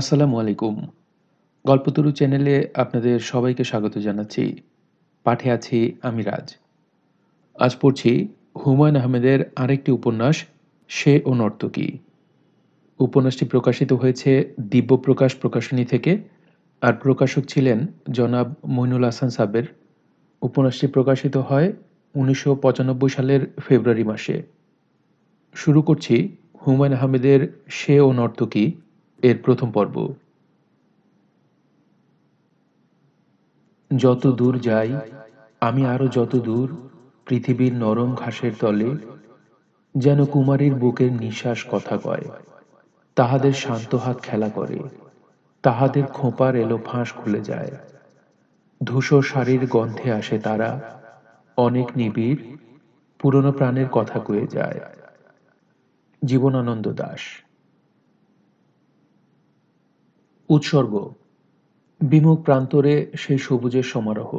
আসসালামু আলাইকুম গল্পতরু চ্যানেলে আপনাদের সবাইকে স্বাগত জানাচ্ছি পাঠে আছি আমি রাজ আজ পড়ছি হুমায়ুন আহমেদের আরেকটি উপন্যাস সে ও নর্তকী উপন্যাসটি প্রকাশিত হয়েছে দিব্য প্রকাশ প্রকাশনী থেকে আর প্রকাশক ছিলেন জনাব মইনুল হাসান সাবের উপন্যাসটি প্রকাশিত হয় উনিশশো সালের ফেব্রুয়ারি মাসে শুরু করছি হুমায়ুন আহমেদের সে ও নর্তকী এর প্রথম পর্ব যত দূর যাই আমি আরো যত দূর পৃথিবীর নরম ঘাসের তলে যেন কুমারীর বুকের নিঃশ্বাস কথা কয় তাহাদের শান্ত হাত খেলা করে তাহাদের খোঁপার এলো ফাঁস খুলে যায় ধূসর শাড়ির গন্ধে আসে তারা অনেক নিবিড় পুরনো প্রাণের কথা কয়ে যায় জীবনানন্দ দাস উৎসর্গ বিমুখ প্রান্তরে সেই সবুজের সমারোহ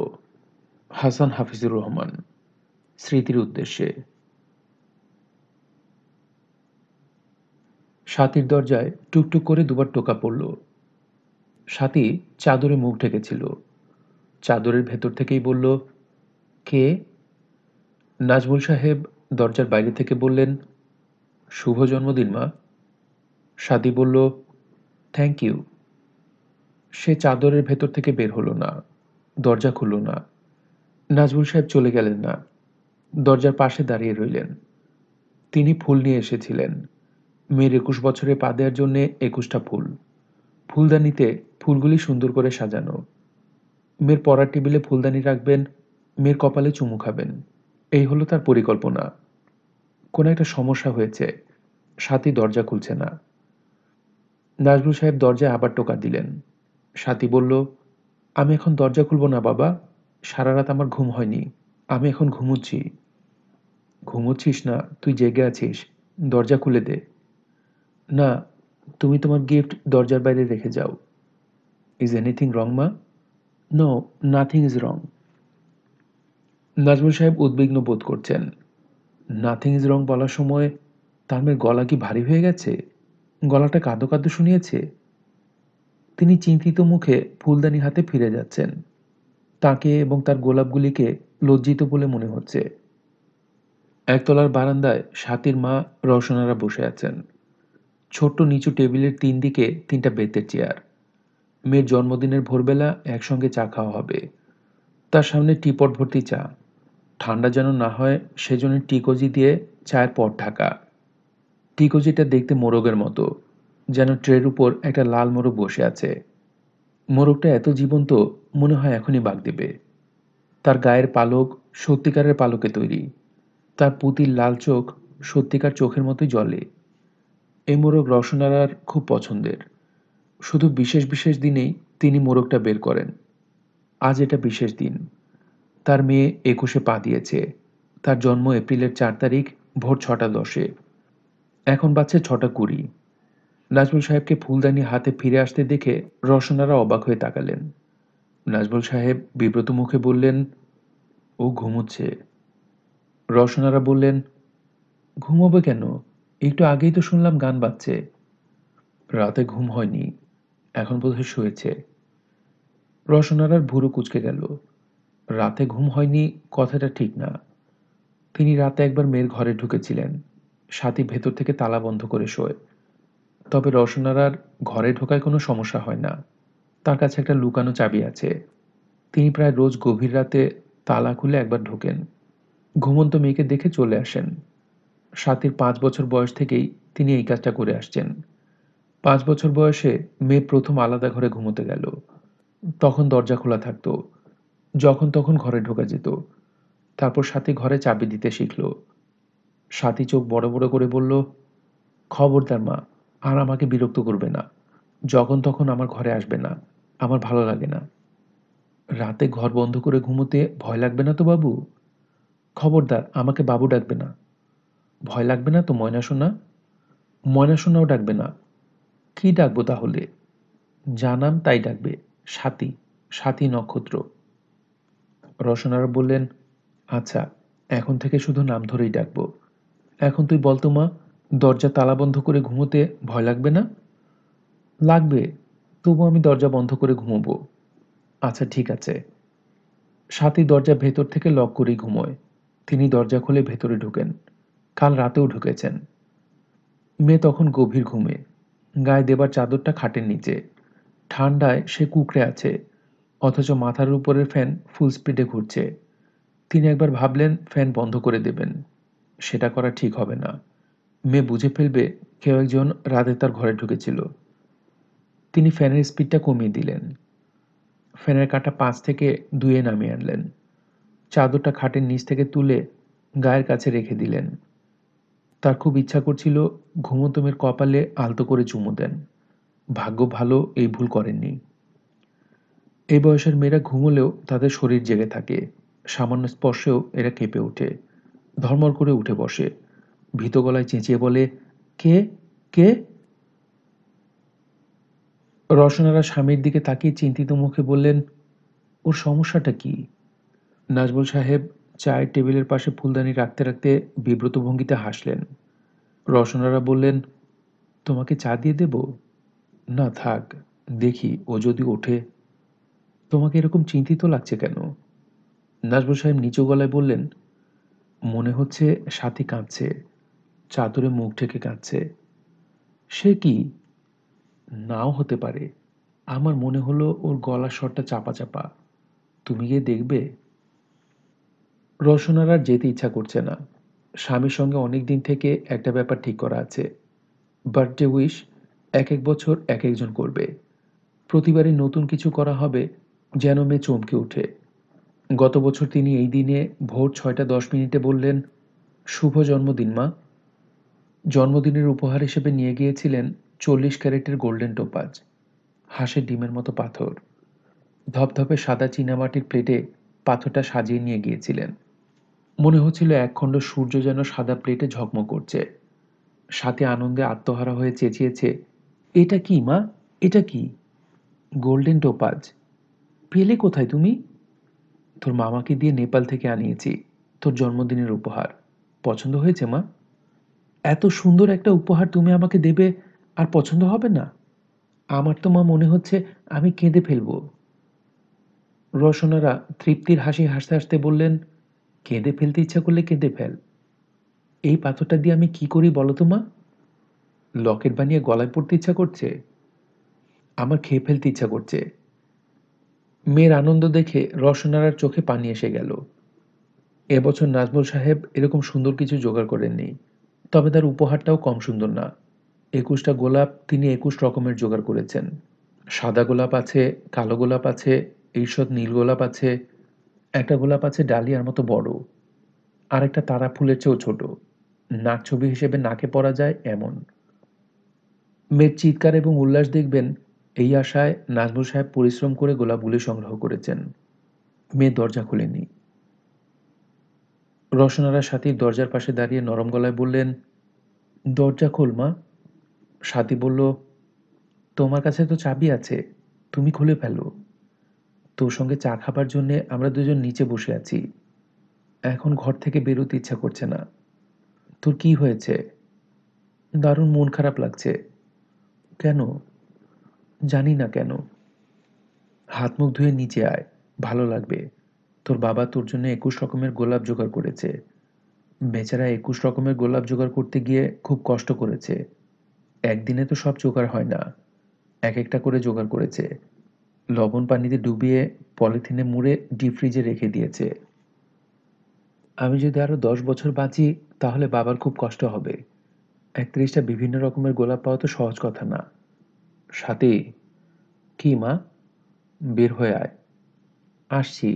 হাসান হাফিজুর রহমান স্মৃতির উদ্দেশ্যে সাতির দরজায় টুকটুক করে দুবার টোকা পড়ল সাতি চাদরে মুখ ঢেকেছিল চাদরের ভেতর থেকেই বলল কে নাজমুল সাহেব দরজার বাইরে থেকে বললেন শুভ জন্মদিন মা সাদি বলল থ্যাংক ইউ সে চাদরের ভেতর থেকে বের হলো না দরজা খুলল না নাজবুল সাহেব চলে গেলেন না দরজার পাশে দাঁড়িয়ে রইলেন তিনি ফুল নিয়ে এসেছিলেন মেয়ের একুশ বছরে পা দেওয়ার জন্যে একুশটা ফুল ফুলদানিতে ফুলগুলি সুন্দর করে সাজানো মেয়ের পড়ার টেবিলে ফুলদানি রাখবেন মেয়ের কপালে চুমু খাবেন এই হলো তার পরিকল্পনা কোনো একটা সমস্যা হয়েছে সাথী দরজা খুলছে না নাজবুল সাহেব দরজায় আবার টোকা দিলেন সাতি বলল আমি এখন দরজা খুলব না বাবা সারা রাত আমার ঘুম হয়নি আমি এখন ঘুমুচ্ছি ঘুমোচ্ছিস না তুই জেগে আছিস দরজা খুলে দে না তুমি তোমার গিফট দরজার বাইরে রেখে যাও ইজ এনিথিং রং মা no nothing is wrong Nazmul সাহেব উদ্বিগ্ন বোধ করছেন নাথিং ইজ রং বলার সময় তার মেয়ের গলা কি ভারী হয়ে গেছে গলাটা কাঁদো কাঁদো শুনিয়েছে তিনি চিন্তিত মুখে ফুলদানি হাতে ফিরে যাচ্ছেন তাকে এবং তার গোলাপগুলিকে লজ্জিত বলে মনে হচ্ছে একতলার বারান্দায় সাতির মা রসনারা বসে আছেন ছোট্ট নিচু টেবিলের তিন দিকে তিনটা বেতের চেয়ার মেয়ের জন্মদিনের ভোরবেলা একসঙ্গে চা খাওয়া হবে তার সামনে টিপট ভর্তি চা ঠান্ডা যেন না হয় সেজন্য টিকোজি দিয়ে চায়ের পট ঢাকা টিকোজিটা দেখতে মোরগের মতো যেন ট্রের উপর একটা লাল মোরগ বসে আছে মোরগটা এত জীবন্ত মনে হয় এখনই বাঘ দেবে তার গায়ের পালক সত্যিকারের পালকে তৈরি তার পুতির লাল চোখ সত্যিকার চোখের মতোই জলে এই মোরগ রসনারার খুব পছন্দের শুধু বিশেষ বিশেষ দিনেই তিনি মোরগটা বের করেন আজ এটা বিশেষ দিন তার মেয়ে একুশে পা দিয়েছে তার জন্ম এপ্রিলের চার তারিখ ভোর ছটা দশে এখন বাজছে ছটা কুড়ি নাজমুল সাহেবকে ফুলদানি হাতে ফিরে আসতে দেখে রসনারা অবাক হয়ে তাকালেন নাজমুল সাহেব বিব্রত মুখে বললেন ও ঘুমোচ্ছে রসনারা বললেন ঘুমোবে কেন একটু আগেই তো শুনলাম গান বাজছে রাতে ঘুম হয়নি এখন বোধহয় শুয়েছে রসনারার ভুরু কুচকে গেল রাতে ঘুম হয়নি কথাটা ঠিক না তিনি রাতে একবার মেয়ের ঘরে ঢুকেছিলেন সাথী ভেতর থেকে তালা বন্ধ করে শোয় তবে রসনার আর ঘরে ঢোকায় কোনো সমস্যা হয় না তার কাছে একটা লুকানো চাবি আছে তিনি প্রায় রোজ গভীর রাতে তালা খুলে একবার ঢোকেন ঘুমন্ত মেয়েকে দেখে চলে আসেন সাতির পাঁচ বছর বয়স থেকেই তিনি এই কাজটা করে আসছেন পাঁচ বছর বয়সে মেয়ে প্রথম আলাদা ঘরে ঘুমোতে গেল তখন দরজা খোলা থাকতো যখন তখন ঘরে ঢোকা যেত তারপর সাথী ঘরে চাবি দিতে শিখল সাথী চোখ বড় বড় করে বলল খবরদার মা আর আমাকে বিরক্ত করবে না যখন তখন আমার ঘরে আসবে না আমার ভালো লাগে না রাতে ঘর বন্ধ করে ঘুমোতে ভয় লাগবে না তো বাবু খবরদার আমাকে বাবু ডাকবে না ভয় লাগবে না তো ময়না সোনা ময়না সোনাও ডাকবে না কি ডাকবো তাহলে জানাম তাই ডাকবে সাথী সাথী নক্ষত্র রসনার বললেন আচ্ছা এখন থেকে শুধু নাম ধরেই ডাকবো এখন তুই বলতো মা দরজা তালা বন্ধ করে ঘুমোতে ভয় লাগবে না লাগবে তবু আমি দরজা বন্ধ করে ঘুমোব আচ্ছা ঠিক আছে সাথী দরজা ভেতর থেকে লক করে ঘুমোয় তিনি দরজা খুলে ভেতরে ঢুকেন কাল রাতেও ঢুকেছেন মেয়ে তখন গভীর ঘুমে গায়ে দেবার চাদরটা খাটের নিচে ঠান্ডায় সে কুকড়ে আছে অথচ মাথার উপরের ফ্যান ফুল স্পিডে ঘুরছে তিনি একবার ভাবলেন ফ্যান বন্ধ করে দেবেন সেটা করা ঠিক হবে না মেয়ে বুঝে ফেলবে কেউ একজন রাতে তার ঘরে ঢুকেছিল তিনি ফ্যানের স্পিডটা কমিয়ে দিলেন ফ্যানের কাটা পাঁচ থেকে দুয়ে নামিয়ে আনলেন চাদরটা খাটের নিচ থেকে তুলে গায়ের কাছে রেখে দিলেন তার খুব ইচ্ছা করছিল ঘুমন্তমের কপালে আলতো করে চুমু দেন ভাগ্য ভালো এই ভুল করেননি এই বয়সের মেয়েরা ঘুমলেও তাদের শরীর জেগে থাকে সামান্য স্পর্শেও এরা কেঁপে ওঠে ধর্মর করে উঠে বসে ভীত গলায় চেঁচিয়ে বলে কে কে রসনারা স্বামীর দিকে তাকিয়ে চিন্তিত মুখে বললেন ওর সমস্যাটা কি নাজবুল সাহেব চায়ের টেবিলের পাশে ফুলদানি রাখতে রাখতে বিব্রত ভঙ্গিতে হাসলেন রসনারা বললেন তোমাকে চা দিয়ে দেব না থাক দেখি ও যদি ওঠে তোমাকে এরকম চিন্তিত লাগছে কেন নাজবুল সাহেব নিচু গলায় বললেন মনে হচ্ছে সাথী কাঁদছে চাদরে মুখ ঢেকে কাঁদছে সে কি নাও হতে পারে আমার মনে হলো ওর গলার স্বরটা চাপা চাপা তুমি গিয়ে দেখবে রসনার আর যেতে ইচ্ছা করছে না স্বামীর সঙ্গে অনেক দিন থেকে একটা ব্যাপার ঠিক করা আছে বার্থডে উইশ এক এক বছর এক একজন করবে প্রতিবারই নতুন কিছু করা হবে যেন মেয়ে চমকে ওঠে গত বছর তিনি এই দিনে ভোর ছয়টা দশ মিনিটে বললেন শুভ জন্মদিন মা জন্মদিনের উপহার হিসেবে নিয়ে গিয়েছিলেন চল্লিশ ক্যারেটের গোল্ডেন টোপাজ হাঁসের ডিমের মতো পাথর ধপধপে সাদা চীনামাটির প্লেটে পাথরটা সাজিয়ে নিয়ে গিয়েছিলেন মনে হচ্ছিল একখণ্ড সূর্য যেন সাদা প্লেটে ঝকম করছে সাথে আনন্দে আত্মহারা হয়ে চেঁচিয়েছে এটা কি মা এটা কি গোল্ডেন টোপাজ পেলে কোথায় তুমি তোর মামাকে দিয়ে নেপাল থেকে আনিয়েছি তোর জন্মদিনের উপহার পছন্দ হয়েছে মা এত সুন্দর একটা উপহার তুমি আমাকে দেবে আর পছন্দ হবে না আমার তো মা মনে হচ্ছে আমি কেঁদে ফেলব রসনারা তৃপ্তির হাসি হাসতে হাসতে বললেন কেঁদে ফেলতে ইচ্ছা করলে কেঁদে ফেল এই পাথরটা দিয়ে আমি কি করি বলো তো মা লকেট বানিয়ে গলায় পড়তে ইচ্ছা করছে আমার খেয়ে ফেলতে ইচ্ছা করছে মেয়ের আনন্দ দেখে রসনারার চোখে পানি এসে গেল এবছর নাজমুল সাহেব এরকম সুন্দর কিছু জোগাড় করেননি তবে তার উপহারটাও কম সুন্দর না একুশটা গোলাপ তিনি একুশ রকমের জোগাড় করেছেন সাদা গোলাপ আছে কালো গোলাপ আছে ঈষৎ নীল গোলাপ আছে একটা গোলাপ আছে ডালিয়ার মতো বড় আর একটা তারা ফুলের চেয়েও ছোট নাক ছবি হিসেবে নাকে পরা যায় এমন মেয়ের চিৎকার এবং উল্লাস দেখবেন এই আশায় নাজমুল সাহেব পরিশ্রম করে গোলাপগুলি সংগ্রহ করেছেন মেয়ে দরজা খুলেনি রসনারা সাথী দরজার পাশে দাঁড়িয়ে নরম গলায় বললেন দরজা খোল মা সাথী বলল তোমার কাছে তো চাবি আছে তুমি খুলে ফেলো তোর সঙ্গে চা খাবার জন্যে আমরা দুজন নিচে বসে আছি এখন ঘর থেকে বেরোতে ইচ্ছা করছে না তোর কি হয়েছে দারুণ মন খারাপ লাগছে কেন জানি না কেন হাত মুখ ধুয়ে নিচে আয় ভালো লাগবে তোর বাবা তোর জন্য একুশ রকমের গোলাপ জোগাড় করেছে বেচারা একুশ রকমের গোলাপ জোগাড় করতে গিয়ে খুব কষ্ট করেছে একদিনে তো সব জোগাড় হয় না এক একটা করে জোগাড় করেছে লবণ পানিতে ডুবিয়ে পলিথিনে মুড়ে ডিপ ফ্রিজে রেখে দিয়েছে আমি যদি আরও দশ বছর বাঁচি তাহলে বাবার খুব কষ্ট হবে একত্রিশটা বিভিন্ন রকমের গোলাপ পাওয়া তো সহজ কথা না সাথে কি মা বের হয়ে আয় আসছি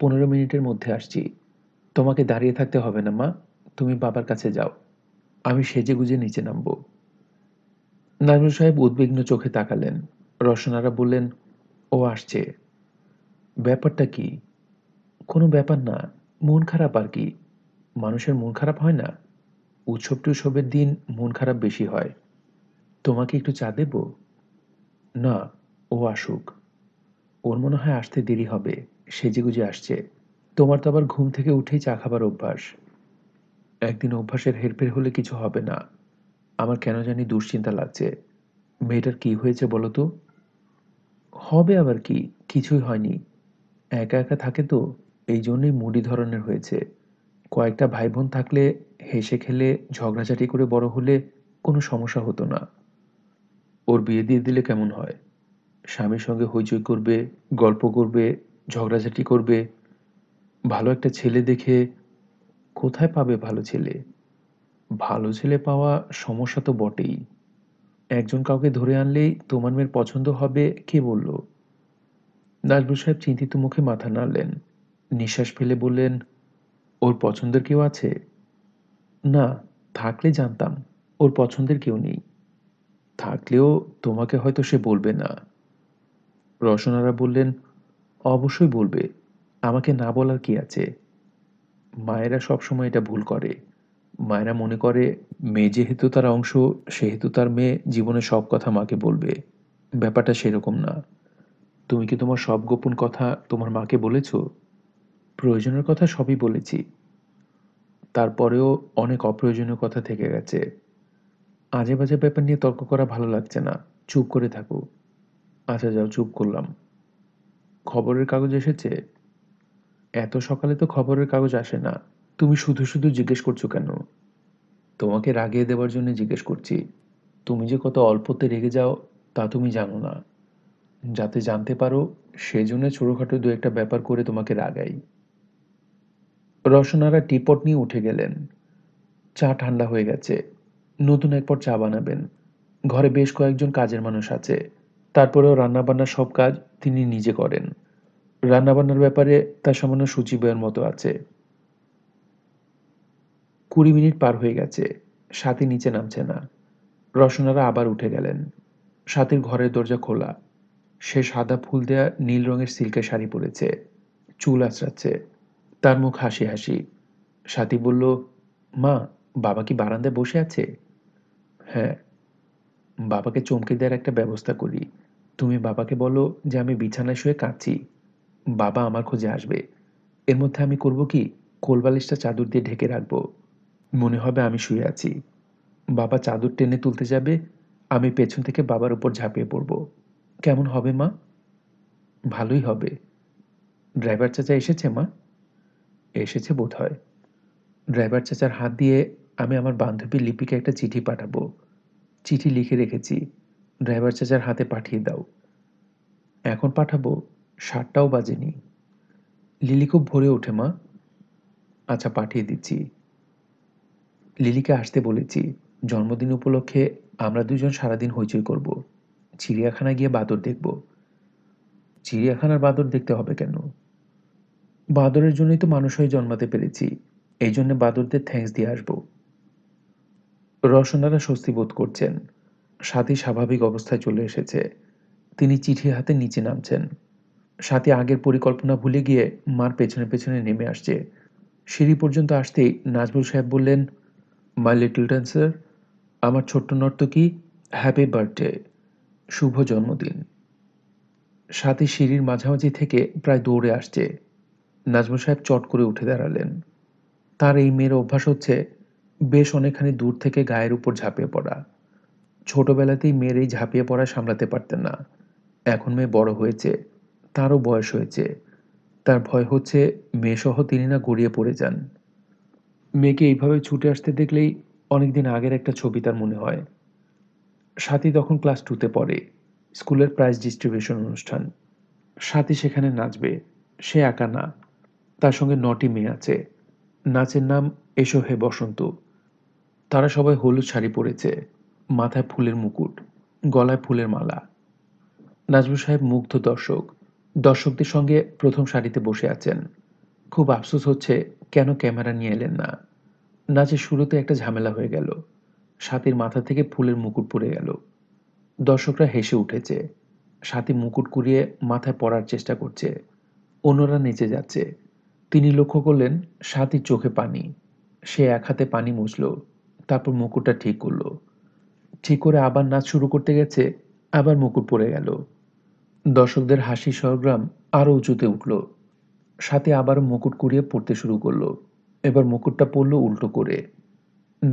পনেরো মিনিটের মধ্যে আসছি তোমাকে দাঁড়িয়ে থাকতে হবে না মা তুমি বাবার কাছে যাও আমি সেজে গুজে নিচে নামব নাজমুল সাহেব উদ্বিগ্ন চোখে তাকালেন রসনারা বললেন ও আসছে ব্যাপারটা কি কোনো ব্যাপার না মন খারাপ আর কি মানুষের মন খারাপ হয় না উৎসব টুৎসবের দিন মন খারাপ বেশি হয় তোমাকে একটু চা দেব না ও আসুক ওর মনে হয় আসতে দেরি হবে সেজেগুজে আসছে তোমার তো আবার ঘুম থেকে উঠেই চা খাবার অভ্যাস একদিন অভ্যাসের হেরফের হলে কিছু হবে না আমার কেন জানি দুশ্চিন্তা লাগছে মেয়েটার কি হয়েছে বলো তো হবে আবার কি কিছুই হয়নি একা একা থাকে তো এই জন্যই মুডি ধরনের হয়েছে কয়েকটা ভাই বোন থাকলে হেসে খেলে ঝগড়াঝাটি করে বড় হলে কোনো সমস্যা হতো না ওর বিয়ে দিয়ে দিলে কেমন হয় স্বামীর সঙ্গে হইচই করবে গল্প করবে ঝগড়াঝাটি করবে ভালো একটা ছেলে দেখে কোথায় পাবে ভালো ছেলে ভালো ছেলে পাওয়া সমস্যা তো বটেই একজন কাউকে ধরে আনলেই তোমার মেয়ের পছন্দ হবে কে বলল দাসবু সাহেব চিন্তিত মুখে মাথা নাড়লেন নিঃশ্বাস ফেলে বললেন ওর পছন্দের কেউ আছে না থাকলে জানতাম ওর পছন্দের কেউ নেই থাকলেও তোমাকে হয়তো সে বলবে না রসনারা বললেন অবশ্যই বলবে আমাকে না বলার কি আছে মায়েরা সবসময় এটা ভুল করে মায়েরা মনে করে মেয়ে যেহেতু তার অংশ সেহেতু তার মেয়ে জীবনে সব কথা মাকে বলবে ব্যাপারটা সেরকম না তুমি কি তোমার সব গোপন কথা তোমার মাকে বলেছ প্রয়োজনের কথা সবই বলেছি তারপরেও অনেক অপ্রয়োজনীয় কথা থেকে গেছে আজে বাজে ব্যাপার নিয়ে তর্ক করা ভালো লাগছে না চুপ করে থাকো আচ্ছা যাও চুপ করলাম খবরের কাগজ এসেছে এত সকালে তো খবরের কাগজ আসে না তুমি শুধু শুধু জিজ্ঞেস করছো কেন তোমাকে রাগিয়ে দেওয়ার জন্য জিজ্ঞেস করছি তুমি যে কত অল্পতে রেগে যাও তা তুমি জানো না যাতে জানতে পারো সেজন্য ছোটোখাটো দু একটা ব্যাপার করে তোমাকে রাগাই রসনারা টিপট নিয়ে উঠে গেলেন চা ঠান্ডা হয়ে গেছে নতুন এক চা বানাবেন ঘরে বেশ কয়েকজন কাজের মানুষ আছে তারপরেও রান্নাবান্না সব কাজ তিনি নিজে করেন রান্নাবান্নার ব্যাপারে তার সামান্য বইয়ের মতো আছে কুড়ি মিনিট পার হয়ে গেছে সাথী নিচে নামছে না রসনারা আবার উঠে গেলেন সাথীর ঘরের দরজা খোলা সে সাদা ফুল দেয়া নীল রঙের সিল্কের শাড়ি পরেছে চুল আচড়াচ্ছে তার মুখ হাসি হাসি সাথী বলল মা বাবা কি বারান্দায় বসে আছে হ্যাঁ বাবাকে চমকে দেওয়ার একটা ব্যবস্থা করি তুমি বাবাকে বলো যে আমি বিছানায় শুয়ে কাঁদছি বাবা আমার খোঁজে আসবে এর মধ্যে আমি করব কি কোলবালিশটা চাদর দিয়ে ঢেকে রাখবো মনে হবে আমি শুয়ে আছি বাবা চাদর টেনে তুলতে যাবে আমি পেছন থেকে বাবার উপর ঝাঁপিয়ে পড়ব কেমন হবে মা ভালোই হবে ড্রাইভার চাচা এসেছে মা এসেছে বোধ হয় ড্রাইভার চাচার হাত দিয়ে আমি আমার বান্ধবী লিপিকে একটা চিঠি পাঠাবো চিঠি লিখে রেখেছি ড্রাইভার চাচার হাতে পাঠিয়ে দাও এখন পাঠাবো সাতটাও বাজেনি লিলি খুব ভরে ওঠে মা আচ্ছা পাঠিয়ে দিচ্ছি লিলিকে আসতে বলেছি জন্মদিন উপলক্ষে আমরা দুজন সারাদিন হইচই করব চিড়িয়াখানা গিয়ে বাদর দেখব চিড়িয়াখানার বাদর দেখতে হবে কেন বাদরের জন্যই তো মানুষ হয়ে জন্মাতে পেরেছি এই জন্য বাদরদের থ্যাংকস দিয়ে আসবো রসনারা স্বস্তি বোধ করছেন সাথী স্বাভাবিক অবস্থায় চলে এসেছে তিনি চিঠি হাতে নিচে নামছেন সাথে আগের পরিকল্পনা ভুলে গিয়ে মার পেছনে পেছনে নেমে আসছে সিঁড়ি পর্যন্ত আসতেই নাজমুল সাহেব বললেন মাই লিটল ড্যান্সার আমার ছোট্ট নর্তকী হ্যাপি বার্থডে শুভ জন্মদিন সাথী সিঁড়ির মাঝামাঝি থেকে প্রায় দৌড়ে আসছে নাজমুল সাহেব চট করে উঠে দাঁড়ালেন তার এই মেয়ের অভ্যাস হচ্ছে বেশ অনেকখানি দূর থেকে গায়ের উপর ঝাঁপিয়ে পড়া ছোটবেলাতেই মেয়ের এই ঝাঁপিয়ে পড়া সামলাতে পারতেন না এখন মেয়ে বড় হয়েছে তারও বয়স হয়েছে তার ভয় হচ্ছে মেয়েসহ তিনি না গড়িয়ে পড়ে যান মেয়েকে এইভাবে ছুটে আসতে দেখলেই অনেকদিন আগের একটা ছবি তার মনে হয় সাথী তখন ক্লাস টুতে পড়ে স্কুলের প্রাইজ ডিস্ট্রিবিউশন অনুষ্ঠান সাথী সেখানে নাচবে সে একা না তার সঙ্গে নটি মেয়ে আছে নাচের নাম এসো হে বসন্ত তারা সবাই হলুদ শাড়ি পরেছে মাথায় ফুলের মুকুট গলায় ফুলের মালা নাজমুল সাহেব মুগ্ধ দর্শক দর্শকদের সঙ্গে প্রথম সারিতে বসে আছেন খুব আফসোস হচ্ছে কেন ক্যামেরা নিয়ে এলেন না নাচের শুরুতে একটা ঝামেলা হয়ে গেল সাতির মাথা থেকে ফুলের মুকুট পড়ে গেল দর্শকরা হেসে উঠেছে সাথী মুকুট কুড়িয়ে মাথায় পড়ার চেষ্টা করছে অন্যরা নেচে যাচ্ছে তিনি লক্ষ্য করলেন সাথী চোখে পানি সে এক হাতে পানি মুছল তারপর মুকুটটা ঠিক করলো ঠিক করে আবার নাচ শুরু করতে গেছে আবার মুকুট পড়ে গেল দর্শকদের হাসি সরগ্রাম আরও উঁচুতে উঠল সাথে আবার মুকুট কুড়িয়ে পড়তে শুরু করলো এবার মুকুটটা পড়লো উল্টো করে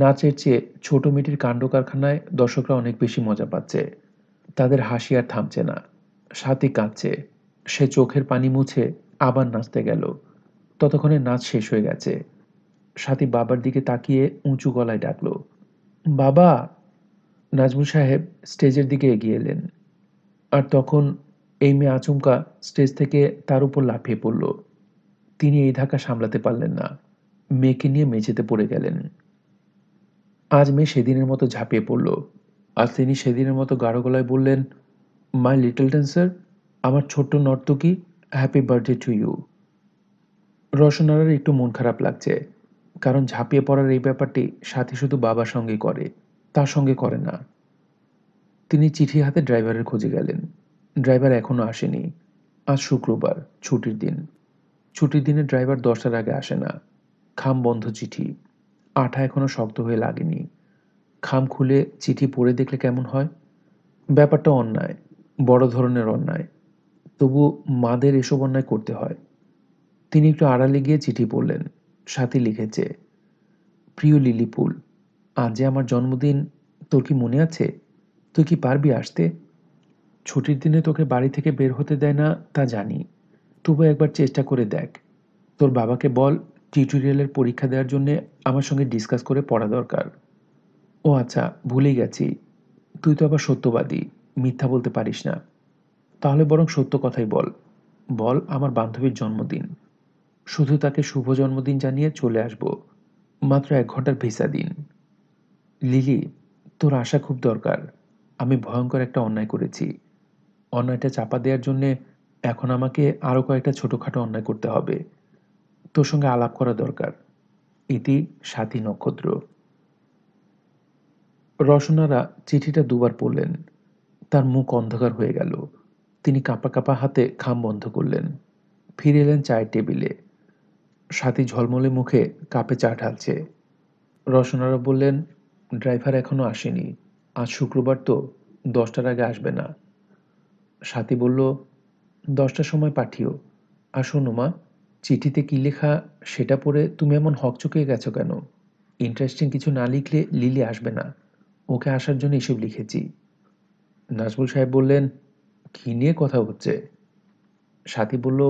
নাচের চেয়ে ছোট মেয়েটির কাণ্ড কারখানায় দর্শকরা অনেক বেশি মজা পাচ্ছে তাদের হাসি আর থামছে না সাথে কাঁদছে সে চোখের পানি মুছে আবার নাচতে গেল ততক্ষণে নাচ শেষ হয়ে গেছে সাথী বাবার দিকে তাকিয়ে উঁচু গলায় ডাকল বাবা নাজমুল সাহেব স্টেজের দিকে এগিয়ে এলেন আর তখন এই মেয়ে আচমকা স্টেজ থেকে তার উপর লাফিয়ে পড়ল তিনি এই ধাক্কা সামলাতে পারলেন না মেয়েকে নিয়ে মেঝেতে পড়ে গেলেন আজ মেয়ে সেদিনের মতো ঝাঁপিয়ে পড়ল আর তিনি সেদিনের মতো গাঢ় গলায় বললেন মাই লিটল ড্যান্সার আমার ছোট্ট নর্তকী হ্যাপি বার্থডে টু ইউ রসনারার একটু মন খারাপ লাগছে কারণ ঝাঁপিয়ে পড়ার এই ব্যাপারটি সাথে শুধু বাবার সঙ্গে করে তার সঙ্গে করে না তিনি চিঠি হাতে ড্রাইভারের খোঁজে গেলেন ড্রাইভার এখনও আসেনি আজ শুক্রবার ছুটির দিন ছুটির দিনে ড্রাইভার দশটার আগে আসে না খাম বন্ধ চিঠি আঠা এখনও শক্ত হয়ে লাগেনি খাম খুলে চিঠি পড়ে দেখলে কেমন হয় ব্যাপারটা অন্যায় বড় ধরনের অন্যায় তবু মাদের এসব অন্যায় করতে হয় তিনি একটু আড়ালে গিয়ে চিঠি পড়লেন সাথে লিখেছে প্রিয় লিলিপুল আজ যে আমার জন্মদিন তোর কি মনে আছে তুই কি পারবি আসতে ছুটির দিনে তোকে বাড়ি থেকে বের হতে দেয় না তা জানি তবু একবার চেষ্টা করে দেখ তোর বাবাকে বল টিউটোরিয়ালের পরীক্ষা দেওয়ার জন্যে আমার সঙ্গে ডিসকাস করে পড়া দরকার ও আচ্ছা ভুলেই গেছি তুই তো আবার সত্যবাদী মিথ্যা বলতে পারিস না তাহলে বরং সত্য কথাই বল বল আমার বান্ধবীর জন্মদিন শুধু তাকে শুভ জন্মদিন জানিয়ে চলে আসব মাত্র এক ঘন্টার ভিসা দিন লিলি তোর আশা খুব দরকার আমি ভয়ঙ্কর একটা অন্যায় করেছি অন্যায়টা চাপা দেওয়ার জন্যে এখন আমাকে আরও কয়েকটা ছোটোখাটো অন্যায় করতে হবে তোর সঙ্গে আলাপ করা দরকার ইতি সাথী নক্ষত্র রসনারা চিঠিটা দুবার পড়লেন তার মুখ অন্ধকার হয়ে গেল তিনি কাঁপা কাঁপা হাতে খাম বন্ধ করলেন ফিরে এলেন চায়ের টেবিলে সাথী ঝলমলে মুখে কাপে চা ঢালছে রসনারা বললেন ড্রাইভার এখনও আসেনি আজ শুক্রবার তো দশটার আগে আসবে না সাথী বলল দশটার সময় পাঠিও আসুন মা চিঠিতে কি লেখা সেটা পড়ে তুমি এমন হকচকিয়ে গেছো কেন ইন্টারেস্টিং কিছু না লিখলে লিলি আসবে না ওকে আসার জন্য এসব লিখেছি নাজবুল সাহেব বললেন কী নিয়ে কথা হচ্ছে সাথী বলল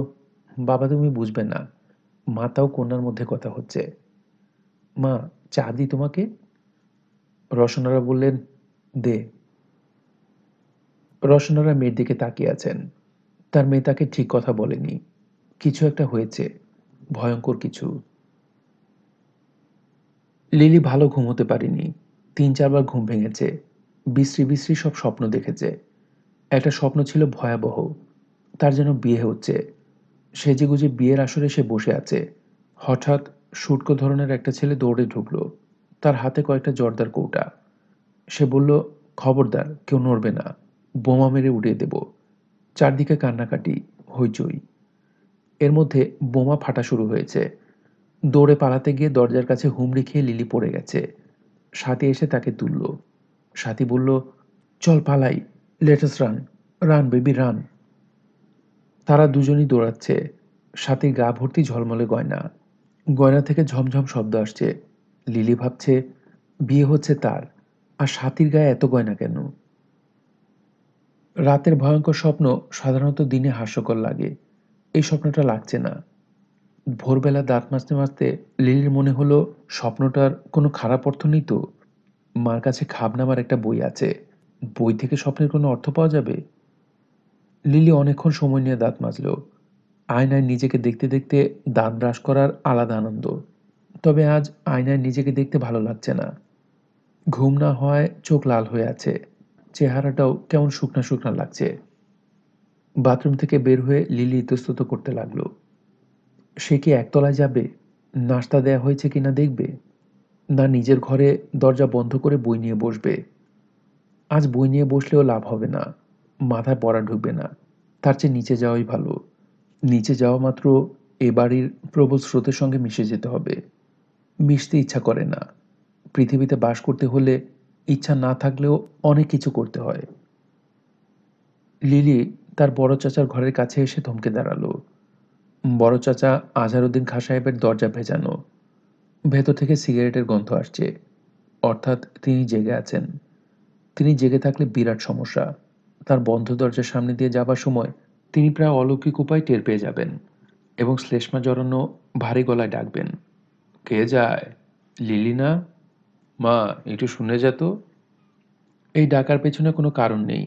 বাবা তুমি বুঝবে না মা তাও কন্যার মধ্যে কথা হচ্ছে মা চা দি তোমাকে রসনারা বললেন দে রসনারা মেয়ের দিকে তাকিয়ে আছেন তার মেয়ে তাকে ঠিক কথা বলেনি কিছু একটা হয়েছে ভয়ঙ্কর কিছু লিলি ভালো ঘুমোতে পারেনি তিন চারবার ঘুম ভেঙেছে বিশ্রী বিশ্রী সব স্বপ্ন দেখেছে একটা স্বপ্ন ছিল ভয়াবহ তার যেন বিয়ে হচ্ছে সেজেগুজে বিয়ের আসরে সে বসে আছে হঠাৎ সুটকো ধরনের একটা ছেলে দৌড়ে ঢুকলো তার হাতে কয়েকটা জর্দার কৌটা সে বলল খবরদার কেউ নড়বে না বোমা মেরে উড়িয়ে দেব চারদিকে কান্নাকাটি হইচই এর মধ্যে বোমা ফাটা শুরু হয়েছে দৌড়ে পালাতে গিয়ে দরজার কাছে হুমড়ি খেয়ে লিলি পড়ে গেছে সাথী এসে তাকে তুলল সাথী বলল চল পালাই latest run run baby run তারা দুজনই দৌড়াচ্ছে সাথে গা ভর্তি ঝলমলে গয়না গয়না থেকে ঝমঝম শব্দ আসছে লিলি ভাবছে বিয়ে হচ্ছে তার আর সাথীর গায়ে এত গয়না কেন রাতের ভয়ঙ্কর স্বপ্ন সাধারণত দিনে হাস্যকর লাগে এই স্বপ্নটা লাগছে না ভোরবেলা দাঁত মাজতে মাজতে লিলির মনে হলো স্বপ্নটার কোনো খারাপ অর্থ নেই তো মার কাছে খাব নামার একটা বই আছে বই থেকে স্বপ্নের কোনো অর্থ পাওয়া যাবে লিলি অনেকক্ষণ সময় নিয়ে দাঁত মাজল আয়নায় নিজেকে দেখতে দেখতে দাঁত ব্রাশ করার আলাদা আনন্দ তবে আজ আয়নায় নিজেকে দেখতে ভালো লাগছে না ঘুম না হয় চোখ লাল হয়ে আছে চেহারাটাও কেমন শুকনা শুকনা লাগছে বাথরুম থেকে বের হয়ে লিলি ইতস্তত করতে লাগলো সে কি একতলায় যাবে নাস্তা দেয়া হয়েছে কিনা দেখবে না নিজের ঘরে দরজা বন্ধ করে বই নিয়ে বসবে আজ বই নিয়ে বসলেও লাভ হবে না মাথায় পড়া ঢুকবে না তার চেয়ে নিচে যাওয়াই ভালো নিচে যাওয়া মাত্র এ বাড়ির প্রবল স্রোতের সঙ্গে মিশে যেতে হবে মিশতে ইচ্ছা করে না পৃথিবীতে বাস করতে হলে ইচ্ছা না থাকলেও অনেক কিছু করতে হয় লিলি তার বড় চাচার ঘরের কাছে এসে থমকে দাঁড়ালো বড় চাচা আজহারুদ্দিন খা সাহেবের দরজা ভেজানো ভেতর থেকে সিগারেটের গন্ধ আসছে অর্থাৎ তিনি জেগে আছেন তিনি জেগে থাকলে বিরাট সমস্যা তার বন্ধ দরজার সামনে দিয়ে যাবার সময় তিনি প্রায় অলৌকিক উপায় টের পেয়ে যাবেন এবং শ্লেষ্মা জড়ানো ভারী গলায় ডাকবেন কে যায় লিলি না মা একটু শুনে যেত এই ডাকার পেছনে কোনো কারণ নেই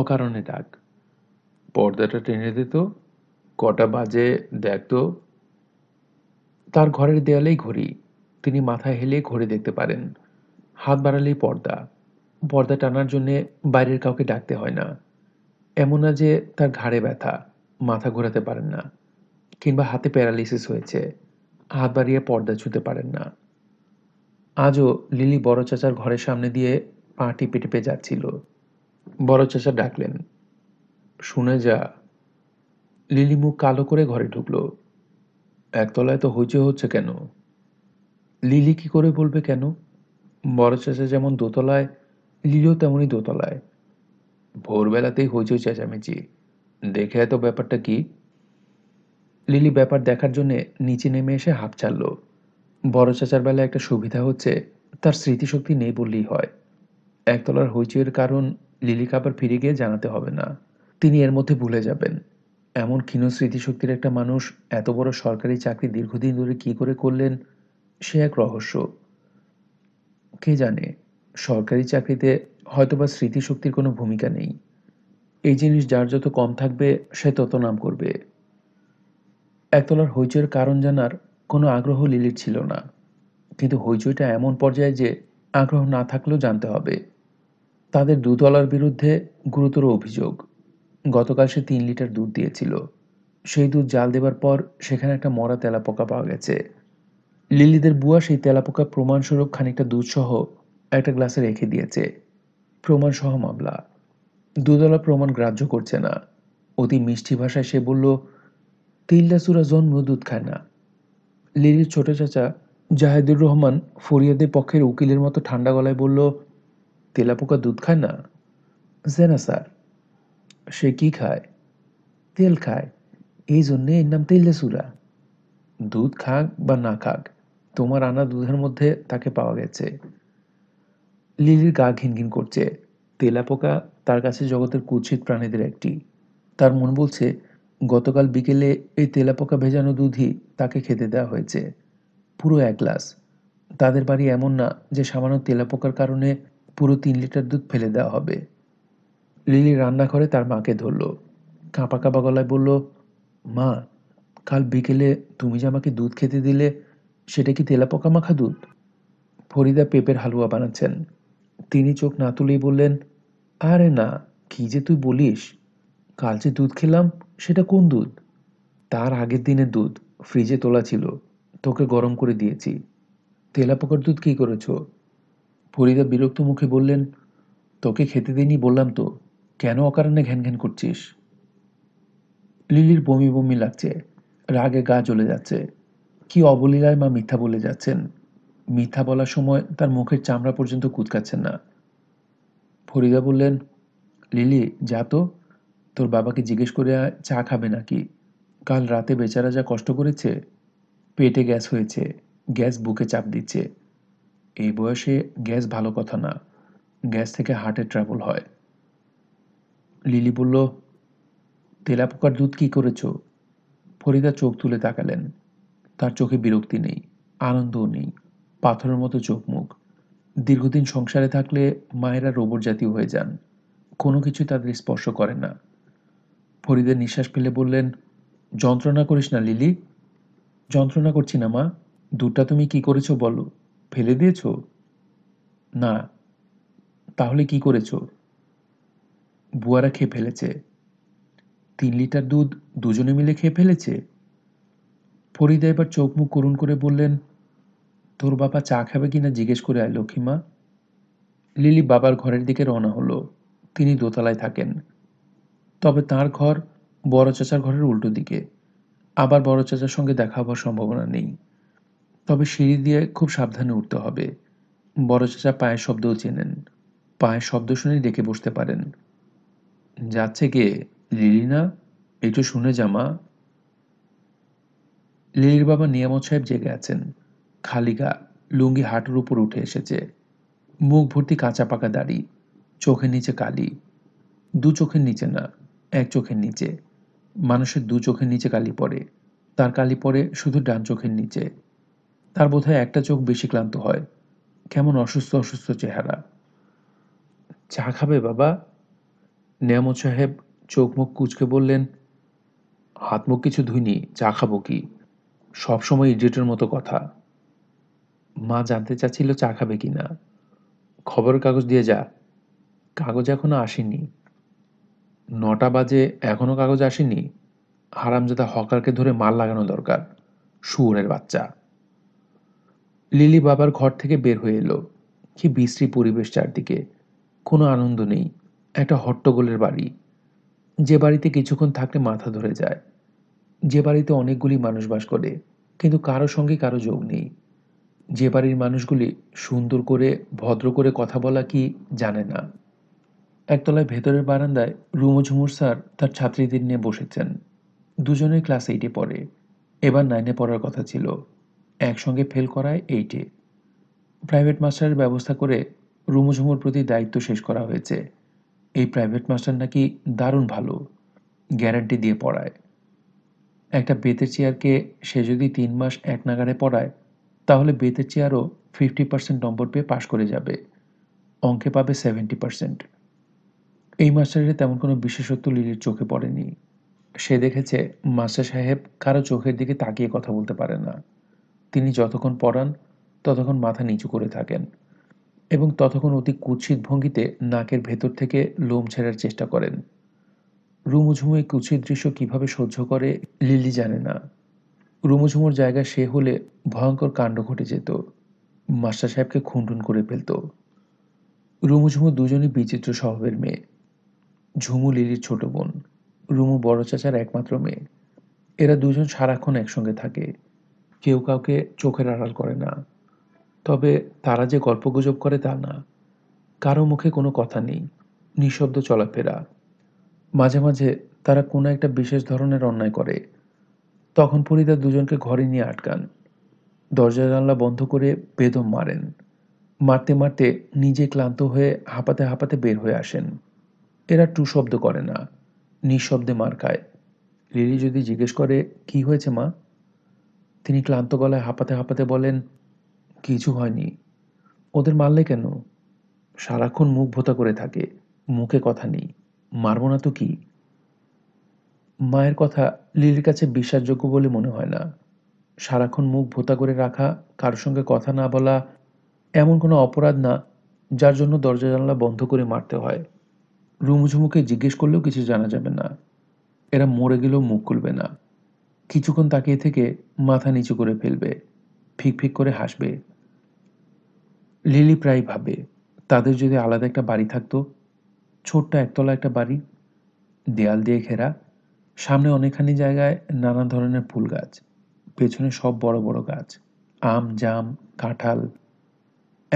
অকারণে ডাক পর্দাটা টেনে দিত কটা বাজে দেখতো তার ঘরের দেয়ালেই ঘড়ি তিনি মাথায় হেলে ঘড়ি দেখতে পারেন হাত বাড়ালেই পর্দা পর্দা টানার জন্যে বাইরের কাউকে ডাকতে হয় না এমন না যে তার ঘাড়ে ব্যথা মাথা ঘোরাতে পারেন না কিংবা হাতে প্যারালিসিস হয়েছে হাত বাড়িয়ে পর্দা ছুঁতে পারেন না আজও লিলি বড় চাচার ঘরের সামনে দিয়ে পা টিপে টিপে যাচ্ছিল বড় চাচা ডাকলেন শুনে যা লিলি মুখ কালো করে ঘরে ঢুকলো একতলায় তো হইচে হচ্ছে কেন লিলি কি করে বলবে কেন বড় চাচা যেমন দোতলায় লিলিও তেমনই দোতলায় ভোরবেলাতেই হইচই চেঁচামেচি দেখে এত ব্যাপারটা কি লিলি ব্যাপার দেখার জন্যে নিচে নেমে এসে হাঁপ চালল বড় চাচার বেলায় একটা সুবিধা হচ্ছে তার স্মৃতিশক্তি নেই বললেই হয় একতলার হইচইয়ের কারণ লিলি কাবার ফিরে গিয়ে জানাতে হবে না তিনি এর মধ্যে ভুলে যাবেন এমন ক্ষীণ স্মৃতিশক্তির একটা মানুষ এত বড় সরকারি চাকরি দীর্ঘদিন ধরে কি করে করলেন সে এক রহস্য কে জানে সরকারি চাকরিতে হয়তোবা স্মৃতিশক্তির কোনো ভূমিকা নেই এই জিনিস যার যত কম থাকবে সে তত নাম করবে একতলার হইচইয়ের কারণ জানার কোনো আগ্রহ লিলির ছিল না কিন্তু হইচইটা এমন পর্যায়ে যে আগ্রহ না থাকলেও জানতে হবে তাদের দুতলার বিরুদ্ধে গুরুতর অভিযোগ গতকাল সে তিন লিটার দুধ দিয়েছিল সেই দুধ জাল দেবার পর সেখানে একটা মরা তেলাপোকা পাওয়া গেছে লিলিদের বুয়া সেই তেলাপোকা প্রমাণস্বরূপ খানিকটা দুধসহ একটা গ্লাসে রেখে দিয়েছে প্রমাণ সহ মামলা দুধওয়ালা প্রমাণ গ্রাহ্য করছে না অতি মিষ্টি ভাষায় সে বলল তিল্লাসুরা জন্ম দুধ খায় না লিলির ছোট চাচা জাহেদুর রহমান ফরিয়াদের পক্ষের উকিলের মতো ঠান্ডা গলায় বলল তেলাপোকা দুধ খায় না জেনা স্যার সে কি খায় তেল খায় এই জন্যে এর নাম তেল্লাসুরা দুধ খাক বা না খাক তোমার আনা দুধের মধ্যে তাকে পাওয়া গেছে লিলির গা ঘিনঘিন করছে তেলাপোকা তার কাছে জগতের কুৎসিত প্রাণীদের একটি তার মন বলছে গতকাল বিকেলে এই তেলাপোকা ভেজানো দুধই তাকে খেতে দেওয়া হয়েছে পুরো এক গ্লাস তাদের বাড়ি এমন না যে সামান্য তেলাপোকার কারণে পুরো তিন লিটার দুধ ফেলে দেওয়া হবে লিলি রান্নাঘরে তার মাকে ধরল কাঁপা কাঁপা গলায় বলল মা কাল বিকেলে তুমি যে আমাকে দুধ খেতে দিলে সেটা কি তেলাপোকা মাখা দুধ ফরিদা পেঁপের হালুয়া বানাচ্ছেন তিনি চোখ না তুলেই বললেন আরে না কি যে তুই বলিস কাল যে দুধ খেলাম সেটা কোন দুধ তার আগের দিনের দুধ ফ্রিজে তোলা ছিল তোকে গরম করে দিয়েছি তেলাপোকার দুধ কী করেছ ফরিদা বিরক্ত মুখে বললেন তোকে খেতে দিইনি বললাম তো কেন অকারণে ঘ্যান ঘ্যান করছিস লিলির বমি বমি লাগছে রাগে গা জ্বলে যাচ্ছে কি অবলীলায় মা মিথ্যা বলে যাচ্ছেন মিথ্যা বলার সময় তার মুখের চামড়া পর্যন্ত কুচকাচ্ছেন না ফরিদা বললেন লিলি যা তো তোর বাবাকে জিজ্ঞেস করে চা খাবে নাকি কাল রাতে বেচারা যা কষ্ট করেছে পেটে গ্যাস হয়েছে গ্যাস বুকে চাপ দিচ্ছে এই বয়সে গ্যাস ভালো কথা না গ্যাস থেকে হার্টের ট্রাবল হয় লিলি বলল তেলাপোকার দুধ কি করেছ ফরিদা চোখ তুলে তাকালেন তার চোখে বিরক্তি নেই আনন্দও নেই পাথরের মতো চোখ মুখ দীর্ঘদিন সংসারে থাকলে মায়েরা রোবট জাতীয় হয়ে যান কোনো কিছু তাদের স্পর্শ করে না ফরিদে নিঃশ্বাস ফেলে বললেন যন্ত্রণা করিস না লিলি যন্ত্রণা করছি না মা দুধটা তুমি কি করেছো বলো ফেলে দিয়েছো না তাহলে কি করেছ বুয়ারা খেয়ে ফেলেছে তিন লিটার দুধ দুজনে মিলে খেয়ে ফেলেছে ফরিদা এবার চোখ মুখ করুন করে বললেন তোর বাবা চা খাবে কি না জিজ্ঞেস করে আয় লক্ষ্মীমা লিলি বাবার ঘরের দিকে রওনা হলো তিনি দোতলায় থাকেন তবে তার ঘর বড় চাচার ঘরের উল্টো দিকে আবার বড় চাচার সঙ্গে দেখা হওয়ার সম্ভাবনা নেই তবে সিঁড়ি দিয়ে খুব সাবধানে উঠতে হবে বড় চাচা পায়ের শব্দও চেনেন পায়ের শব্দ শুনেই ডেকে বসতে পারেন যাচ্ছে কে লিলি না একটু শুনে জামা লিলির বাবা নিয়ামত সাহেব জেগে আছেন খালি গা লুঙ্গি হাঁটুর উপর উঠে এসেছে মুখ ভর্তি কাঁচা পাকা দাড়ি চোখের নিচে কালি দু চোখের নিচে না এক চোখের নিচে মানুষের দু চোখের নিচে কালি পড়ে তার কালি পড়ে শুধু ডান চোখের নিচে তার বোধহয় একটা চোখ বেশি ক্লান্ত হয় কেমন অসুস্থ অসুস্থ চেহারা চা খাবে বাবা নিয়ামত সাহেব চোখ মুখ কুচকে বললেন হাত মুখ কিছু ধুইনি চা খাবো কি সবসময় ইডিয়েটের মতো কথা মা জানতে চাচ্ছিল চা খাবে কি না খবরের কাগজ দিয়ে যা কাগজ এখনো আসেনি নটা বাজে এখনও কাগজ আসেনি হারামজাদা হকারকে ধরে মাল লাগানো দরকার শুয়োরের বাচ্চা লিলি বাবার ঘর থেকে বের হয়ে এলো কি বিশ্রী পরিবেশ চারদিকে কোনো আনন্দ নেই একটা হট্টগোলের বাড়ি যে বাড়িতে কিছুক্ষণ থাকলে মাথা ধরে যায় যে বাড়িতে অনেকগুলি মানুষ বাস করে কিন্তু কারো সঙ্গে কারো যোগ নেই যে বাড়ির মানুষগুলি সুন্দর করে ভদ্র করে কথা বলা কি জানে না একতলায় ভেতরের বারান্দায় রুমুঝুমুর স্যার তার ছাত্রীদের নিয়ে বসেছেন দুজনের ক্লাস এইটে পড়ে এবার নাইনে পড়ার কথা ছিল একসঙ্গে ফেল করায় এইটে প্রাইভেট মাস্টারের ব্যবস্থা করে রুমুঝুমুর প্রতি দায়িত্ব শেষ করা হয়েছে এই প্রাইভেট মাস্টার নাকি দারুণ ভালো গ্যারান্টি দিয়ে পড়ায় একটা বেতের চেয়ারকে সে যদি তিন মাস এক নাগারে পড়ায় তাহলে বেতের চেয়ারও ফিফটি পার্সেন্ট নম্বর পেয়ে পাশ করে যাবে অঙ্কে পাবে সেভেন্টি পার্সেন্ট এই মাস্টারের তেমন কোনো বিশেষত্ব লিলির চোখে পড়েনি সে দেখেছে মাস্টার সাহেব কারো চোখের দিকে তাকিয়ে কথা বলতে পারে না তিনি যতক্ষণ পড়ান ততক্ষণ মাথা নিচু করে থাকেন এবং ততক্ষণ অতি কুৎসিত ভঙ্গিতে নাকের ভেতর থেকে লোম ছেড়ার চেষ্টা করেন রুমুঝুমু এই কুৎসিত দৃশ্য কিভাবে সহ্য করে লিলি জানে না রুমুঝুমুর জায়গা সে হলে ভয়ঙ্কর কাণ্ড ঘটে যেত মাস্টার সাহেবকে খুনটুন করে ফেলত রুমুঝুমু দুজনই বিচিত্র স্বভাবের মেয়ে ঝুমু লিলির ছোট বোন রুমু বড় চাচার একমাত্র মেয়ে এরা দুজন সারাক্ষণ একসঙ্গে থাকে কেউ কাউকে চোখের আড়াল করে না তবে তারা যে গল্পগুজব করে তা না কারো মুখে কোনো কথা নেই নিঃশব্দ চলাফেরা মাঝে মাঝে তারা কোনো একটা বিশেষ ধরনের অন্যায় করে তখন ফরিদা দুজনকে ঘরে নিয়ে আটকান দরজা জানলা বন্ধ করে বেদম মারেন মারতে মারতে নিজে ক্লান্ত হয়ে হাঁপাতে হাঁপাতে বের হয়ে আসেন এরা টু শব্দ করে না নিঃশব্দে মার খায় লিলি যদি জিজ্ঞেস করে কি হয়েছে মা তিনি ক্লান্ত গলায় হাঁপাতে হাঁপাতে বলেন কিছু হয়নি ওদের মারলে কেন সারাক্ষণ মুখ ভোতা করে থাকে মুখে কথা নেই মারব না তো কি মায়ের কথা লিলির কাছে বিশ্বাসযোগ্য বলে মনে হয় না সারাক্ষণ মুখ ভোতা করে রাখা কারোর সঙ্গে কথা না বলা এমন কোনো অপরাধ না যার জন্য দরজা জানলা বন্ধ করে মারতে হয় রুমুঝুমুকে জিজ্ঞেস করলেও কিছু জানা যাবে না এরা মরে গেলেও মুখ খুলবে না কিছুক্ষণ তাকিয়ে থেকে মাথা নিচু করে ফেলবে ফিক ফিক করে হাসবে লিলি প্রায় ভাবে তাদের যদি আলাদা একটা বাড়ি থাকতো ছোট্ট একতলা একটা বাড়ি দেয়াল দিয়ে ঘেরা সামনে অনেকখানি জায়গায় নানা ধরনের ফুল গাছ পেছনে সব বড় বড় গাছ আম জাম কাঁঠাল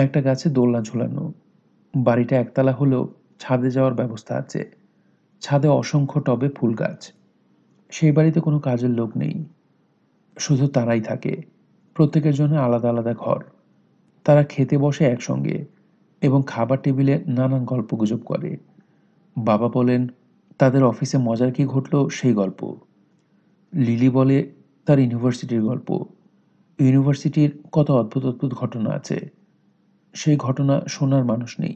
একটা গাছে দোলনা ঝুলানো বাড়িটা একতলা হলেও ছাদে যাওয়ার ব্যবস্থা আছে ছাদে অসংখ্য টবে ফুল গাছ সেই বাড়িতে কোনো কাজের লোক নেই শুধু তারাই থাকে প্রত্যেকের জন্য আলাদা আলাদা ঘর তারা খেতে বসে একসঙ্গে এবং খাবার টেবিলে নানান গল্প গুজব করে বাবা বলেন তাদের অফিসে মজার কি ঘটল সেই গল্প লিলি বলে তার ইউনিভার্সিটির গল্প ইউনিভার্সিটির কত অদ্ভুত অদ্ভুত ঘটনা আছে সেই ঘটনা শোনার মানুষ নেই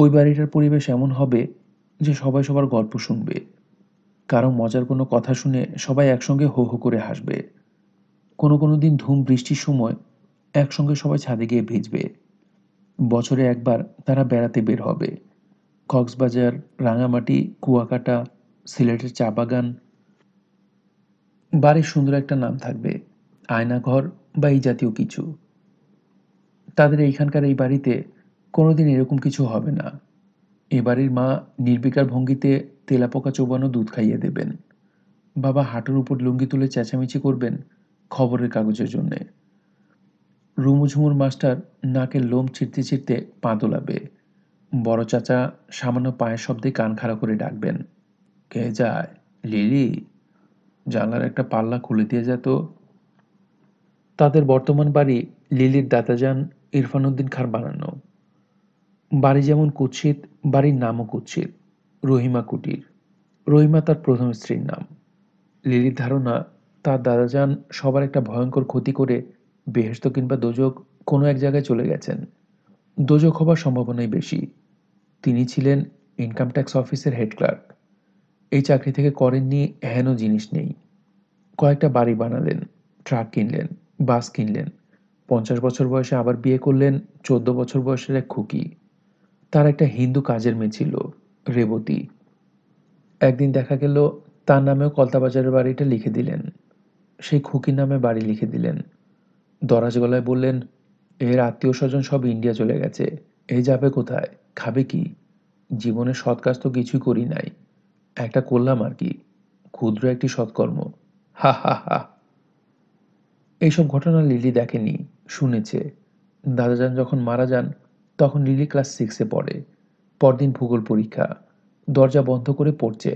ওই বাড়িটার পরিবেশ এমন হবে যে সবাই সবার গল্প শুনবে কারো মজার কোনো কথা শুনে সবাই একসঙ্গে হো হো করে হাসবে কোনো কোনো দিন ধুম বৃষ্টির সময় একসঙ্গে সবাই ছাদে গিয়ে ভিজবে বছরে একবার তারা বেড়াতে বের হবে কক্সবাজার রাঙামাটি কুয়াকাটা সিলেটের চা বাগান বাড়ির সুন্দর একটা নাম থাকবে আয়নাঘর বা এই জাতীয় কিছু তাদের এইখানকার এই বাড়িতে কোনোদিন এরকম কিছু হবে না এবারের মা নির্বিকার ভঙ্গিতে তেলাপোকা চোবানো দুধ খাইয়ে দেবেন বাবা হাঁটুর উপর লুঙ্গি তুলে চেঁচামেচি করবেন খবরের কাগজের জন্যে রুমুঝুমুর মাস্টার নাকের লোম ছিঁড়তে ছিঁড়তে পা দোলাবে বড় চাচা সামান্য পায়ের শব্দে কান খাড়া করে ডাকবেন কে যায় লিলি জানলার একটা পাল্লা খুলে দিয়ে যেত তাদের বর্তমান বাড়ি লিলির দাতাজান ইরফানউদ্দিন খার বানানো বাড়ি যেমন কুৎসিত বাড়ির নামও কুৎসিত রহিমা কুটির রহিমা তার প্রথম স্ত্রীর নাম লিলির ধারণা তার দাদাজান সবার একটা ভয়ঙ্কর ক্ষতি করে বেহেস্ত কিংবা দোজক কোনো এক জায়গায় চলে গেছেন দোজক হবার সম্ভাবনাই বেশি তিনি ছিলেন ইনকাম ট্যাক্স অফিসের হেড ক্লার্ক এই চাকরি থেকে করেন নিয়ে হেন জিনিস নেই কয়েকটা বাড়ি বানালেন ট্রাক কিনলেন বাস কিনলেন পঞ্চাশ বছর বয়সে আবার বিয়ে করলেন চোদ্দ বছর বয়সের এক খুকি তার একটা হিন্দু কাজের মেয়ে ছিল রেবতী একদিন দেখা গেল তার নামেও কলতাবাজারের বাড়িটা লিখে দিলেন সেই খুকি নামে বাড়ি লিখে দিলেন দরাজ গলায় বললেন এর আত্মীয় স্বজন সব ইন্ডিয়া চলে গেছে এ যাবে কোথায় খাবে কি জীবনে সৎ কাজ তো কিছুই করি নাই একটা করলাম আর কি ক্ষুদ্র একটি সৎকর্ম হা হা হা এইসব ঘটনা লিলি দেখেনি শুনেছে দাদাজান যখন মারা যান তখন লিলি ক্লাস সিক্সে পড়ে পরদিন ভূগোল পরীক্ষা দরজা বন্ধ করে পড়ছে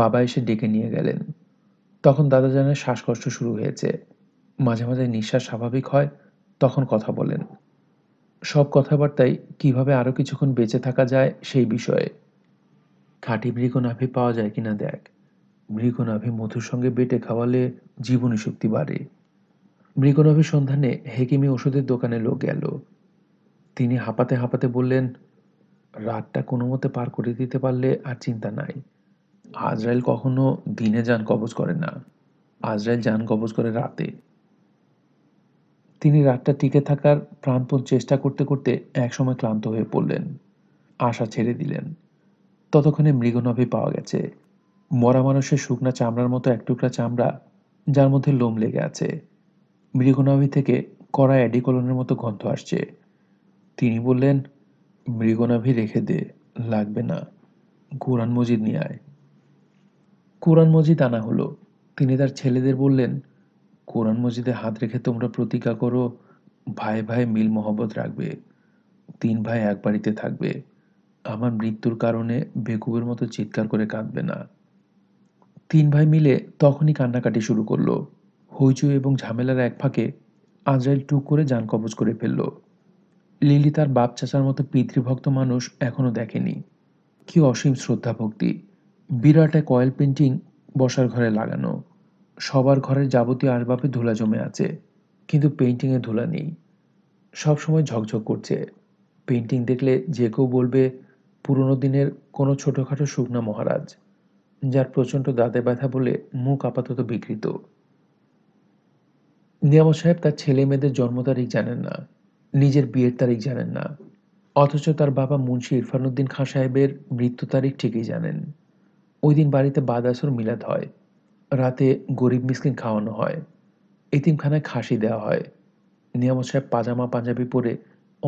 বাবা এসে ডেকে নিয়ে গেলেন তখন দাদা জানের শ্বাসকষ্ট শুরু হয়েছে মাঝে মাঝে নিঃশ্বাস স্বাভাবিক হয় তখন কথা বলেন সব কথাবার্তায় কিভাবে আরও কিছুক্ষণ বেঁচে থাকা যায় সেই বিষয়ে খাঁটি মৃগনাভি পাওয়া যায় কিনা দেখ মৃগনাভি মধুর সঙ্গে বেটে খাওয়ালে জীবনী শক্তি বাড়ে মৃগনাভি সন্ধানে হেকিমি ওষুধের দোকানে লোক গেল তিনি হাঁপাতে হাঁপাতে বললেন রাতটা কোনো মতে পার করে দিতে পারলে আর চিন্তা নাই আজরাইল কখনো দিনে যান কবজ করে না আজরাইল যান কবজ করে রাতে তিনি রাতটা টিকে থাকার প্রাণপণ চেষ্টা করতে করতে একসময় ক্লান্ত হয়ে পড়লেন আশা ছেড়ে দিলেন ততক্ষণে মৃগনভি পাওয়া গেছে মরা মানুষের শুকনা চামড়ার মতো এক টুকরা চামড়া যার মধ্যে লোম লেগে আছে মৃগনভি থেকে কড়া অ্যাডিকলনের মতো গন্ধ আসছে তিনি বললেন মৃগনাভি রেখে দে লাগবে না কোরআন মজিদ নিয়ে আয় কোরআন মজিদ আনা হলো তিনি তার ছেলেদের বললেন কোরআন মজিদে হাত রেখে তোমরা প্রতিজ্ঞা করো ভাই ভাই মিল মহব্বত রাখবে তিন ভাই এক বাড়িতে থাকবে আমার মৃত্যুর কারণে বেকুবের মতো চিৎকার করে কাঁদবে না তিন ভাই মিলে তখনই কান্নাকাটি শুরু করলো হইচু এবং ঝামেলার এক ফাঁকে আজরাইল টুক করে যান কবজ করে ফেললো লিলি তার বাপ চাচার মতো পিতৃভক্ত মানুষ এখনও দেখেনি কি অসীম শ্রদ্ধা ভক্তি বিরাট এক অয়েল পেন্টিং বসার ঘরে লাগানো সবার ঘরের যাবতীয় আসবাবে ধুলা জমে আছে কিন্তু পেন্টিংয়ে ধুলা নেই সব সময় ঝকঝক করছে পেন্টিং দেখলে যে কেউ বলবে পুরনো দিনের কোনো ছোটোখাটো শুকনা মহারাজ যার প্রচণ্ড দাঁতে ব্যথা বলে মুখ আপাতত বিকৃত নিয়ামত সাহেব তার ছেলে মেয়েদের জন্ম তারিখ জানেন না নিজের বিয়ের তারিখ জানেন না অথচ তার বাবা মুন্সি ইরফানুদ্দিন খাঁ সাহেবের মৃত্যু তারিখ ঠিকই জানেন ওই দিন বাড়িতে বাদাসর মিলাদ হয় রাতে গরিব মিসকিন খাওয়ানো হয় এতিমখানায় খাসি দেওয়া হয় নিয়ামত সাহেব পাজামা পাঞ্জাবি পরে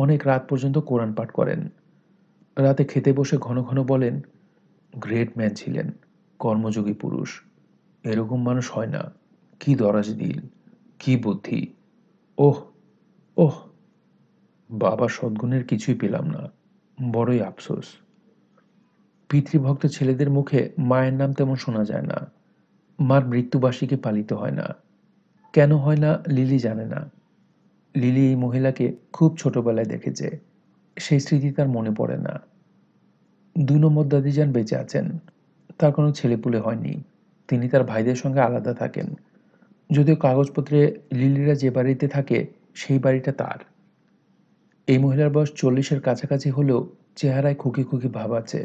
অনেক রাত পর্যন্ত কোরআন পাঠ করেন রাতে খেতে বসে ঘন ঘন বলেন গ্রেট ম্যান ছিলেন কর্মযোগী পুরুষ এরকম মানুষ হয় না কি দরাজ দিল কি বুদ্ধি ওহ ওহ বাবা সদ্গুণের কিছুই পেলাম না বড়ই আফসোস পিতৃভক্ত ছেলেদের মুখে মায়ের নাম তেমন শোনা যায় না মার মৃত্যুবার্ষিকী পালিত হয় না কেন হয় না লিলি জানে না লিলি এই মহিলাকে খুব ছোটবেলায় দেখেছে সেই স্মৃতি তার মনে পড়ে না দুই নম্বর দাদিজান বেঁচে আছেন তার কোনো ছেলেপুলে হয়নি তিনি তার ভাইদের সঙ্গে আলাদা থাকেন যদিও কাগজপত্রে লিলিরা যে বাড়িতে থাকে সেই বাড়িটা তার এই মহিলার বয়স চল্লিশের কাছাকাছি হলেও চেহারায় খুকি খুকি ভাব আছে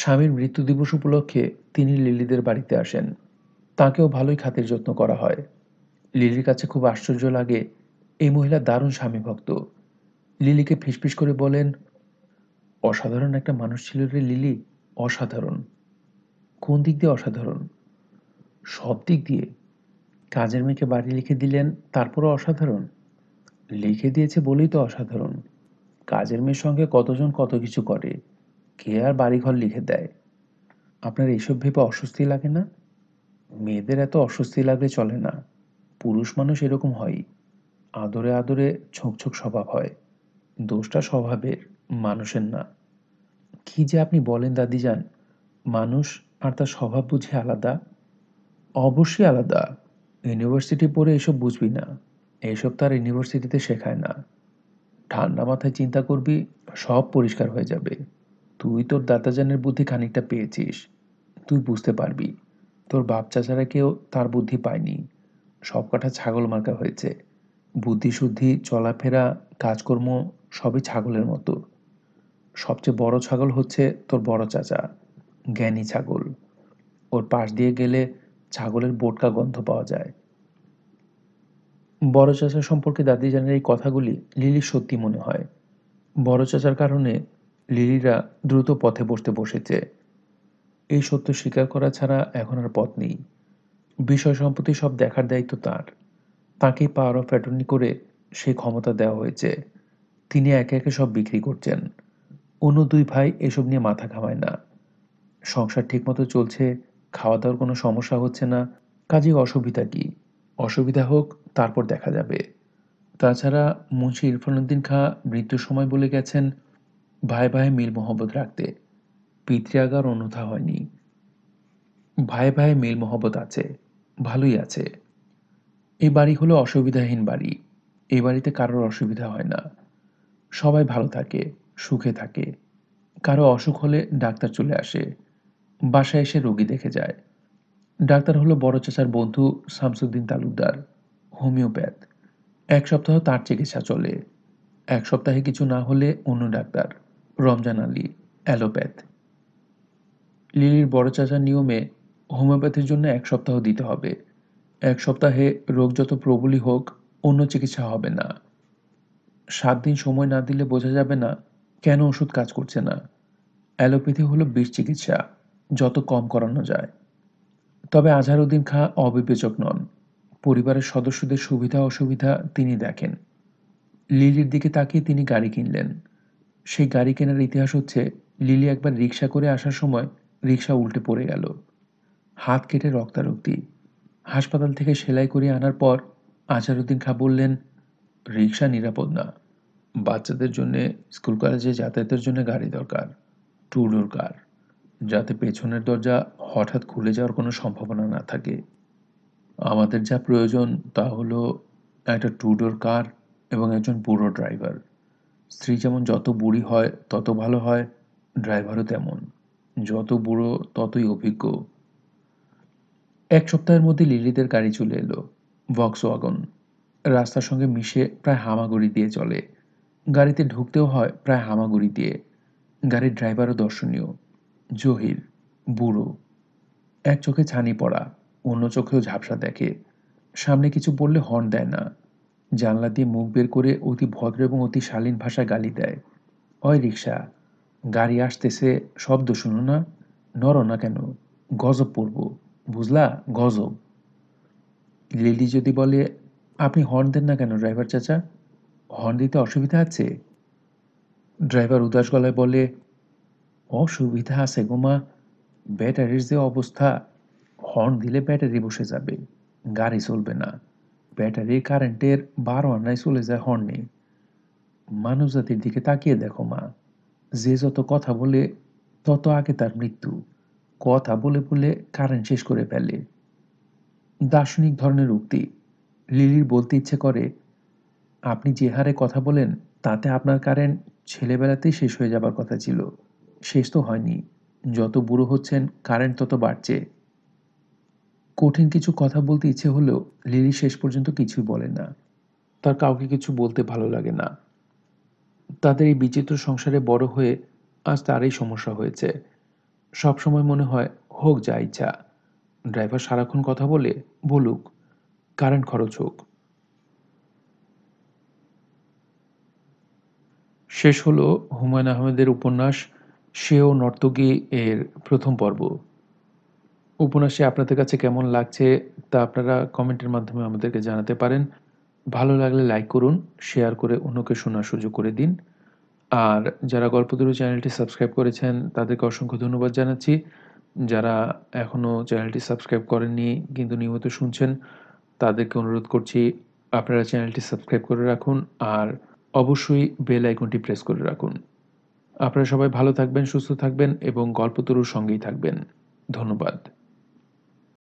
স্বামীর মৃত্যু দিবস উপলক্ষে তিনি লিলিদের বাড়িতে আসেন তাকেও ভালোই খাতির যত্ন করা হয় লিলির কাছে খুব আশ্চর্য লাগে এই মহিলা দারুণ স্বামী ভক্ত লিলিকে ফিসফিস করে বলেন অসাধারণ একটা মানুষ ছিল রে লিলি অসাধারণ কোন দিক দিয়ে অসাধারণ সব দিক দিয়ে কাজের মেয়েকে বাড়ি লিখে দিলেন তারপরও অসাধারণ লিখে দিয়েছে বলেই তো অসাধারণ কাজের মেয়ের সঙ্গে কতজন কত কিছু করে কে আর বাড়িঘর লিখে দেয় আপনার এইসব ভেবে অস্বস্তি লাগে না মেয়েদের এত অস্বস্তি লাগলে চলে না পুরুষ মানুষ এরকম হয় আদরে আদরে ছোঁকছোঁক স্বভাব হয় দোষটা স্বভাবের মানুষের না কি যে আপনি বলেন দাদি যান মানুষ আর তার স্বভাব বুঝে আলাদা অবশ্যই আলাদা ইউনিভার্সিটি পড়ে এসব বুঝবি না এইসব তার ইউনিভার্সিটিতে শেখায় না ঠান্ডা মাথায় চিন্তা করবি সব পরিষ্কার হয়ে যাবে তুই তোর দাতাজানের বুদ্ধি খানিকটা পেয়েছিস তুই বুঝতে পারবি তোর বাপ চাচারা কেউ তার বুদ্ধি পায়নি সব কাঠা ছাগল মার্কা হয়েছে বুদ্ধিশুদ্ধি চলাফেরা কাজকর্ম সবই ছাগলের মতো সবচেয়ে বড় ছাগল হচ্ছে তোর বড় চাচা জ্ঞানী ছাগল ওর পাশ দিয়ে গেলে ছাগলের বোটকা গন্ধ পাওয়া যায় বড় চাচা সম্পর্কে দাদি জানের এই কথাগুলি লিলির সত্যি মনে হয় বড় চাচার কারণে লিলিরা দ্রুত পথে বসতে বসেছে এই সত্য স্বীকার করা ছাড়া এখন আর পথ নেই বিষয় সম্পত্তি সব দেখার দায়িত্ব তার তাকে পাওয়ার অফ অ্যাটর্নি করে সেই ক্ষমতা দেওয়া হয়েছে তিনি একে একে সব বিক্রি করছেন অন্য দুই ভাই এসব নিয়ে মাথা ঘামায় না সংসার ঠিকমতো চলছে খাওয়া দাওয়ার কোনো সমস্যা হচ্ছে না কাজে অসুবিধা কি অসুবিধা হোক তারপর দেখা যাবে তাছাড়া মুন্সী উদ্দিন খাঁ মৃত্যুর সময় বলে গেছেন ভাই ভাই মিল মোহব্বত রাখতে পিতৃয়াগার অন্যথা হয়নি ভাই ভাই মিল মোহব্বত আছে ভালোই আছে এই বাড়ি হলো অসুবিধাহীন বাড়ি এই বাড়িতে কারোর অসুবিধা হয় না সবাই ভালো থাকে সুখে থাকে কারো অসুখ হলে ডাক্তার চলে আসে বাসায় এসে রোগী দেখে যায় ডাক্তার হলো বড় চাচার বন্ধু শামসুদ্দিন তালুকদার হোমিওপ্যাথ এক সপ্তাহ তার চিকিৎসা চলে এক সপ্তাহে কিছু না হলে অন্য ডাক্তার রমজান আলী অ্যালোপ্যাথ লিলির বড় চাচার নিয়মে হোমিওপ্যাথির জন্য এক সপ্তাহ দিতে হবে এক সপ্তাহে রোগ যত প্রবলই হোক অন্য চিকিৎসা হবে না সাত দিন সময় না দিলে বোঝা যাবে না কেন ওষুধ কাজ করছে না অ্যালোপ্যাথি হলো বিষ চিকিৎসা যত কম করানো যায় তবে আজহারুদ্দিন খা অবিবেচক নন পরিবারের সদস্যদের সুবিধা অসুবিধা তিনি দেখেন লিলির দিকে তাকিয়ে তিনি গাড়ি কিনলেন সেই গাড়ি কেনার ইতিহাস হচ্ছে লিলি একবার রিক্সা করে আসার সময় রিক্সা উল্টে পড়ে গেল হাত কেটে রক্তারক্তি হাসপাতাল থেকে সেলাই করে আনার পর আজারুদ্দিন খা বললেন রিক্সা নিরাপদ না বাচ্চাদের জন্য স্কুল কলেজে যাতায়াতের জন্য গাড়ি দরকার টু ডোর কার যাতে পেছনের দরজা হঠাৎ খুলে যাওয়ার কোনো সম্ভাবনা না থাকে আমাদের যা প্রয়োজন তা হলো একটা টুডোর কার এবং একজন পুরো ড্রাইভার স্ত্রী যেমন যত বুড়ি হয় তত ভালো হয় ড্রাইভারও তেমন যত বুড়ো ততই অভিজ্ঞ এক সপ্তাহের মধ্যে লিলিদের গাড়ি চলে এলো ভক্স ওয়াগন রাস্তার সঙ্গে মিশে প্রায় হামাগুড়ি দিয়ে চলে গাড়িতে ঢুকতেও হয় প্রায় হামাগুড়ি দিয়ে গাড়ির ড্রাইভারও দর্শনীয় জহির বুড়ো এক চোখে ছানি পড়া অন্য চোখেও ঝাপসা দেখে সামনে কিছু বললে হর্ন দেয় না জানলা দিয়ে মুখ বের করে অতি ভদ্র এবং অতি শালীন ভাষায় গালি দেয় অয় রিক্সা গাড়ি আসতেছে শব্দ শুনো না নর না কেন গজব পড়ব বুঝলা গজব লেডি যদি বলে আপনি হর্ন দেন না কেন ড্রাইভার চাচা হর্ন দিতে অসুবিধা আছে ড্রাইভার উদাস গলায় বলে অসুবিধা আছে গোমা ব্যাটারির যে অবস্থা হর্ন দিলে ব্যাটারি বসে যাবে গাড়ি চলবে না ব্যাটারি কারেন্টের বারো আনায় চলে যায় হর্নে মানব জাতির দিকে তাকিয়ে দেখো মা যে যত কথা বলে তত আগে তার মৃত্যু কথা বলে বলে কারেন্ট শেষ করে ফেলে দার্শনিক ধরনের উক্তি লিলির বলতে ইচ্ছে করে আপনি যে হারে কথা বলেন তাতে আপনার কারেন্ট ছেলেবেলাতেই শেষ হয়ে যাবার কথা ছিল শেষ তো হয়নি যত বুড়ো হচ্ছেন কারেন্ট তত বাড়ছে কঠিন কিছু কথা বলতে ইচ্ছে হলেও লিলি শেষ পর্যন্ত কিছুই বলে না তার কাউকে কিছু বলতে ভালো লাগে না তাদের এই বিচিত্র সংসারে বড় হয়ে আজ তারই সমস্যা হয়েছে সব সময় মনে হয় হোক যা ইচ্ছা ড্রাইভার সারাক্ষণ কথা বলে বলুক কারেন্ট খরচ হোক শেষ হলো হুমায়ুন আহমেদের উপন্যাস সেও নর্তকী এর প্রথম পর্ব উপন্যাসে আপনাদের কাছে কেমন লাগছে তা আপনারা কমেন্টের মাধ্যমে আমাদেরকে জানাতে পারেন ভালো লাগলে লাইক করুন শেয়ার করে অন্যকে শোনার সুযোগ করে দিন আর যারা গল্পদুরু চ্যানেলটি সাবস্ক্রাইব করেছেন তাদেরকে অসংখ্য ধন্যবাদ জানাচ্ছি যারা এখনও চ্যানেলটি সাবস্ক্রাইব করেননি কিন্তু নিয়মিত শুনছেন তাদেরকে অনুরোধ করছি আপনারা চ্যানেলটি সাবস্ক্রাইব করে রাখুন আর অবশ্যই বেল আইকনটি প্রেস করে রাখুন আপনারা সবাই ভালো থাকবেন সুস্থ থাকবেন এবং গল্পতরুর সঙ্গেই থাকবেন ধন্যবাদ